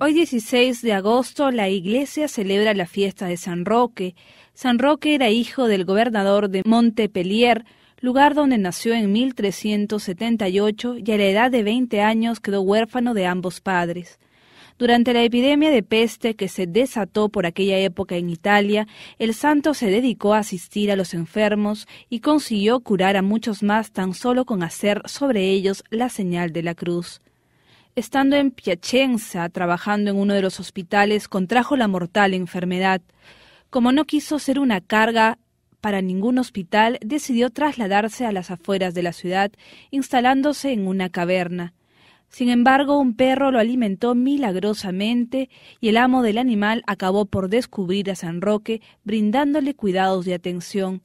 Hoy 16 de agosto la iglesia celebra la fiesta de San Roque. San Roque era hijo del gobernador de Montpellier, lugar donde nació en 1378 y a la edad de 20 años quedó huérfano de ambos padres. Durante la epidemia de peste que se desató por aquella época en Italia, el santo se dedicó a asistir a los enfermos y consiguió curar a muchos más tan solo con hacer sobre ellos la señal de la cruz. Estando en Piacenza, trabajando en uno de los hospitales, contrajo la mortal enfermedad. Como no quiso ser una carga para ningún hospital, decidió trasladarse a las afueras de la ciudad, instalándose en una caverna. Sin embargo, un perro lo alimentó milagrosamente y el amo del animal acabó por descubrir a San Roque, brindándole cuidados de atención.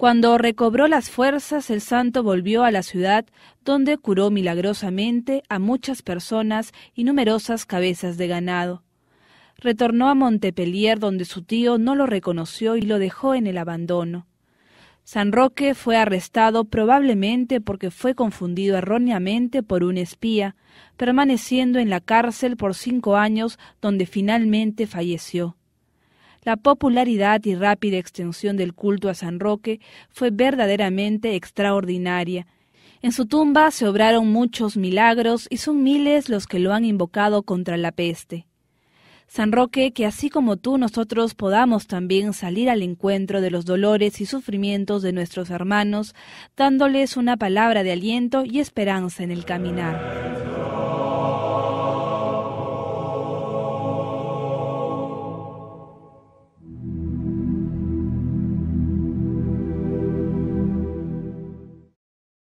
Cuando recobró las fuerzas, el santo volvió a la ciudad, donde curó milagrosamente a muchas personas y numerosas cabezas de ganado. Retornó a Montpellier, donde su tío no lo reconoció y lo dejó en el abandono. San Roque fue arrestado probablemente porque fue confundido erróneamente por un espía, permaneciendo en la cárcel por cinco años, donde finalmente falleció. La popularidad y rápida extensión del culto a San Roque fue verdaderamente extraordinaria. En su tumba se obraron muchos milagros y son miles los que lo han invocado contra la peste. San Roque, que así como tú nosotros podamos también salir al encuentro de los dolores y sufrimientos de nuestros hermanos, dándoles una palabra de aliento y esperanza en el caminar.